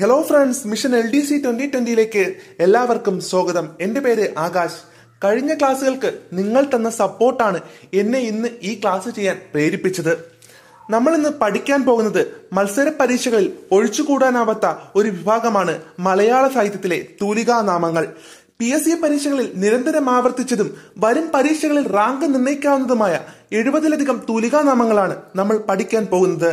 hello friends mission L D C twenty ട്വന്റിയിലേക്ക് എല്ലാവർക്കും സ്വാഗതം എൻ്റെ പേര് ആകാശ് കഴിഞ്ഞ ക്ലാസ്സുകൾക്ക് നിങ്ങൾ തന്ന സപ്പോർട്ടാണ് എന്നെ ഇന്ന് ഈ ക്ലാസ് ചെയ്യാൻ പ്രേരിപ്പിച്ചത് നമ്മൾ ഇന്ന് പഠിക്കാൻ പോകുന്നത് മത്സര പരീക്ഷകളിൽ ഒഴിച്ചുകൂടാനാവാത്ത ഒരു വിഭാഗമാണ് മലയാള സാഹിത്യത്തിലെ തൂലികാ നാമങ്ങൾ പി എസ് സി പരീക്ഷകളിൽ നിരന്തരം ആവർത്തിച്ചതും വരും പരീക്ഷകളിൽ റാങ്ക് നിർണ്ണയിക്കാവുന്നതുമായ എഴുപതിലധികം തൂലികാനാമങ്ങളാണ് നമ്മൾ പഠിക്കാൻ പോകുന്നത്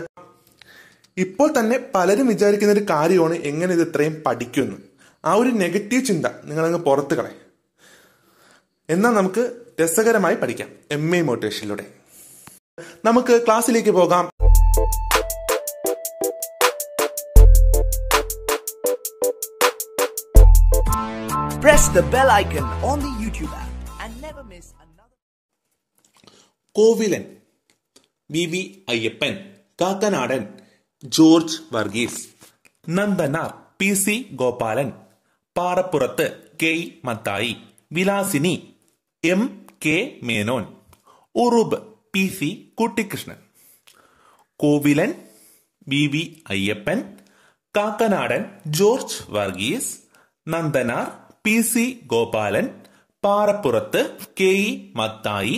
ഇപ്പോൾ തന്നെ പലരും വിചാരിക്കുന്ന ഒരു കാര്യമാണ് എങ്ങനെ ഇത് ഇത്രയും പഠിക്കുമെന്ന് ആ ഒരു നെഗറ്റീവ് ചിന്ത നിങ്ങളങ്ങ് പുറത്ത് കളയും എന്നാൽ നമുക്ക് രസകരമായി പഠിക്കാം എം എ മോട്ടിവേഷനിലൂടെ നമുക്ക് ക്ലാസ്സിലേക്ക് പോകാം Kovilan B V Ayyappan Kakkanadan George Varghese Nandana P C Gopalan Parappurath K Mathai Vilasini M K Menon Uroob P C Kuttikrishnan Kovilan V V Ayyappan Kakkanadan George Varghese Nandanar P C Gopalan Parappurath K E Mathai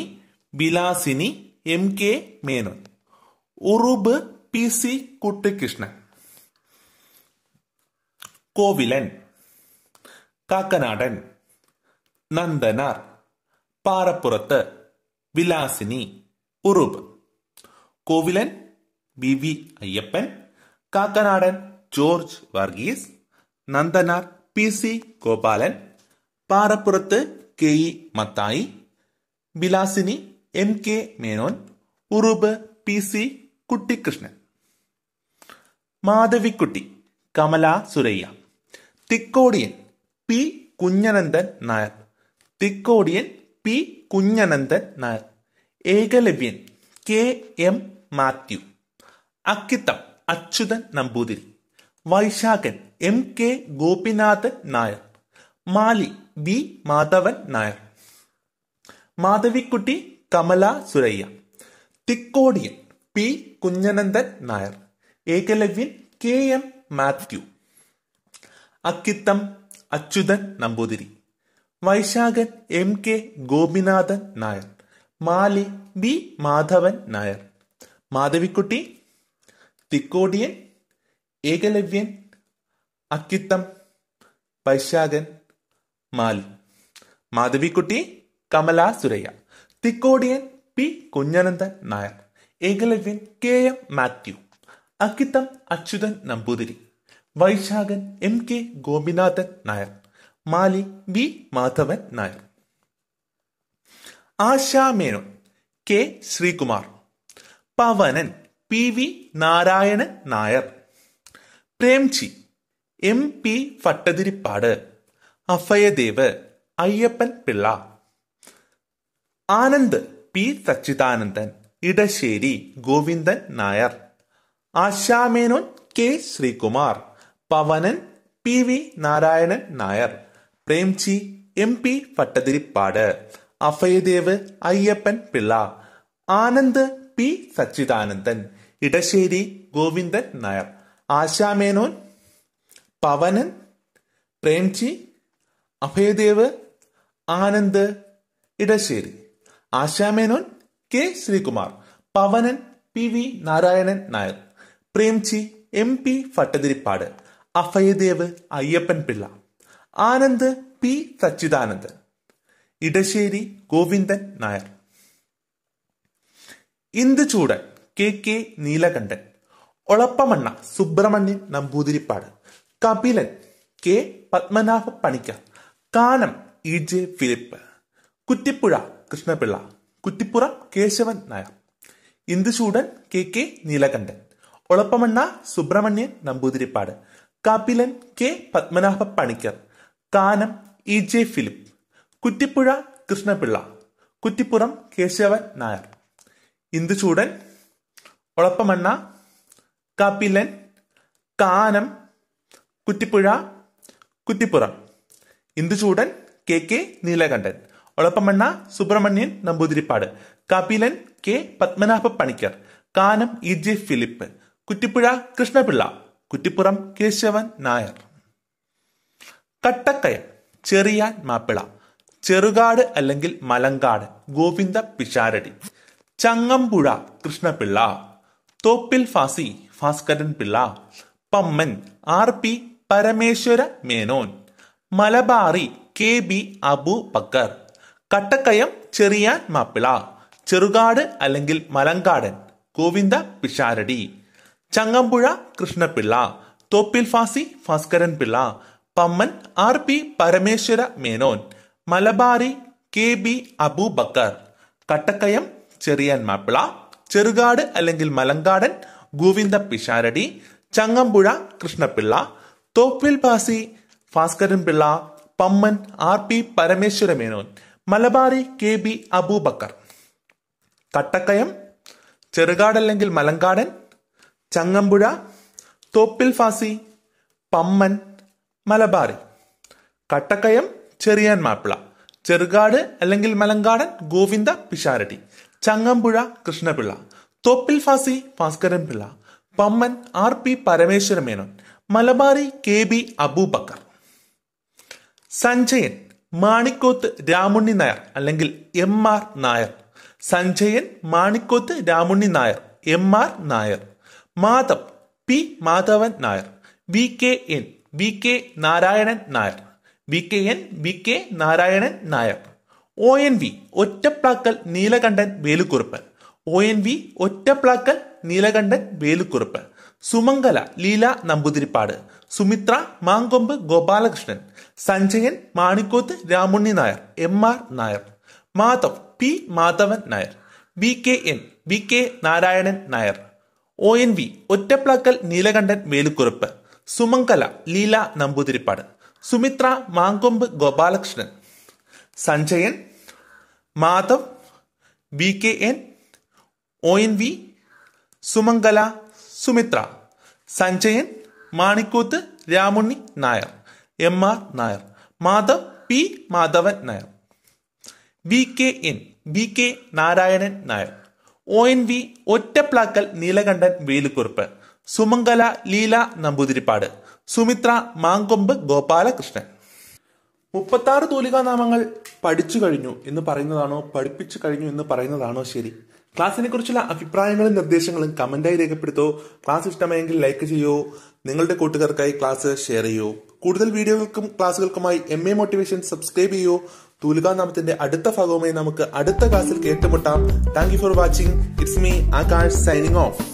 Vilasini M K Menon Uroob P C Kuttikrishnan Kovilan Kakkanadan Nandanar Parappurath Vilasini Uroob Kovilan V V Ayyappan Kakkanadan George Varghese Nandanar P C Gopalan Parappurath K E Mathai Vilasini M K Menon Uroob P C Kuttikrishnan Madhavikutty Kamala Suraiyya Thikkodiyan P Kunjanandan Nair Thikkodiyan P Kunjanandan Nair Ekalavyan K M Mathew Akkitham Achuthan Namboothiri Vaisakhan M K Gopinathan Nair Mali B Madhavan Nair Madhavikutty Kamala Suraiyya Thikkodiyan P Kunjanandan Nair Ekalavyan K M Mathew Akkitham Achuthan Namboothiri Vaisakhan M K Gopinathan Nair Mali B Madhavan Nair Madhavikutty Thikkodiyan Ekalavyan Akkitham Vaisakhan Mali Madhavikutty Kamala Suraiyya Thikkodiyan P Kunjanandan Nair Ekalavyan K M Mathew Akkitham Achuthan Namboothiri Vaisakhan M K Gopinathan Nair Mali B Madhavan Nair Ashamenon K Sreekumar Pavanan P V Narayanan Nair Premji M P Bhattathiripad Abhayadev Ayyappan Pillai Anand P Sachidanandan Edasseri Govindan Nair Ashamenon K Sreekumar Pavanan P V Narayanan Nair Premji M P Bhattathiripad Abhayadev Ayyappan Pillai Anand P Sachidanandan Edasseri Govindan Nair Ashamenon Pavanan Premji Abhayadev Anand Edasseri Ashamenon K Sreekumar Pavanan P V Narayanan Nair Premji M P Bhattathiripad Abhayadev Ayyappan Pillai Anand P Sachidanand Edasseri Govindan Nair Induchoodan K K Neelakantan Olappamanna Subrahmanian Namboodiripad Kapilan K Padmanabha Panicker Kanam E J Philip Kuttipuzha Krishnapillai Kuttipura Kesavan Nair Induchoodan K K Neelakantan Olappamanna Subrahmanian Namboodiripad Kappilan K Padmanabha Panicker Kanam E J Philip Kuttipuzha Krishnapillai Kuttipuram Kesavan Nair Induchoodan Olappamanna Kappilan Kanam Kuttipuzha Kuttipuram Induchoodan K K Neelakantan Olappamanna Subrahmanian Namboodiripad Kappilan K Padmanabha Panicker Kanam E J Philip Kuttipuzha Krishnapillai Kuttipuram Kesavan Nair Kattakkayam Cherian Mappila Cherukad അല്ലെങ്കിൽ Malankad Govinda Pisharody Changampuzha Krishnapillai Thoppil Bhasi Bhaskaran Pillai Pamman R P Parameswara Menon Malabari K B Abu Bakkar Kattakkayam Cherian Mappila Cherukad അല്ലെങ്കിൽ Malankadan Govinda Pisharody Changampuzha Krishnapillai Thoppil Bhasi Bhaskaran Pillai Pamman R P Parameswara Menon Malabari K B Aboobacker Kattakkayam Cherian Mappila Cherukad അല്ലെങ്കിൽ Malankadan Govinda Pisharody Changampuzha Krishnapillai Thoppil Bhasi Bhaskaran Pillai Pamman R P Parameswara Menon Malabari K B Aboobacker Kattakkayam Cherukad അല്ലെങ്കിൽ മലങ്കാടൻ ചങ്ങമ്പുഴ തോപ്പിൽ ഫാസി പമ്മൻ മലബാറി കട്ടക്കയം ചെറിയാൻ മാപ്പിള ചെറുകാട് അല്ലെങ്കിൽ Malankadan Govinda Pisharody Changampuzha Krishnapillai Thoppil Bhasi Bhaskaran Pillai Pamman R P Parameswara Menon Malabari K B Aboobacker Sanjayan Manikoth Ramunni Nair അല്ലെങ്കിൽ M R Nair Sanjayan Manikoth Ramunni Nair M R Nair Madhav P Madhavan Nair V K N V K Narayanan Nair V K N V K Narayanan Nair O N V Ottaplakkal Neelakantan Velukurup O N V Ottaplakkal Neelakantan Velukurup Sumangala Leela Namboodiripad Sumithra Mankombu Gopalakrishnan Sanjayan Manikoth Ramunni Nair M R Nair Madhav P Madhavan Nair V K N V K Narayanan Nair O N V Ottaplakkal Neelakantan Melukurup Sumangala Leela Namboodiripad Sumithra Mankombu Gopalakrishnan Sanjayan Madhav V K N O N V Sumangala Sumithra Sanjayan Manikooth Ramunni Nair M R Nair Madhav P Madhavan Nair V K N V K Narayanan Nair O N V Ottaplakkal Neelakantan Velukurup Sumangala Leela Namboodiripad Sumithra Mankombu Gopalakrishnan മുപ്പത്താറ് തൂലികാ നാമങ്ങൾ പഠിച്ചു കഴിഞ്ഞു എന്ന് പറയുന്നതാണോ പഠിപ്പിച്ചു കഴിഞ്ഞു എന്ന് പറയുന്നതാണോ ശരി ക്ലാസ്സിനെ കുറിച്ചുള്ള അഭിപ്രായങ്ങളും നിർദ്ദേശങ്ങളും കമന്റായി രേഖപ്പെടുത്തോ ക്ലാസ് ഇഷ്ടമായെങ്കിൽ ലൈക്ക് ചെയ്യോ നിങ്ങളുടെ കൂട്ടുകാർക്കായി ക്ലാസ് ഷെയർ ചെയ്യോ കൂടുതൽ വീഡിയോകൾക്കും ക്ലാസ്സുകൾക്കുമായി എം എ മോട്ടിവേഷൻ സബ്സ്ക്രൈബ് ചെയ്യോ തൂലുകാനാമത്തിന്റെ അടുത്ത ഭാഗവുമായി നമുക്ക് അടുത്ത ക്ലാസ്സിൽ കേട്ടുമുട്ടാം thank you for watching it's me Akash signing of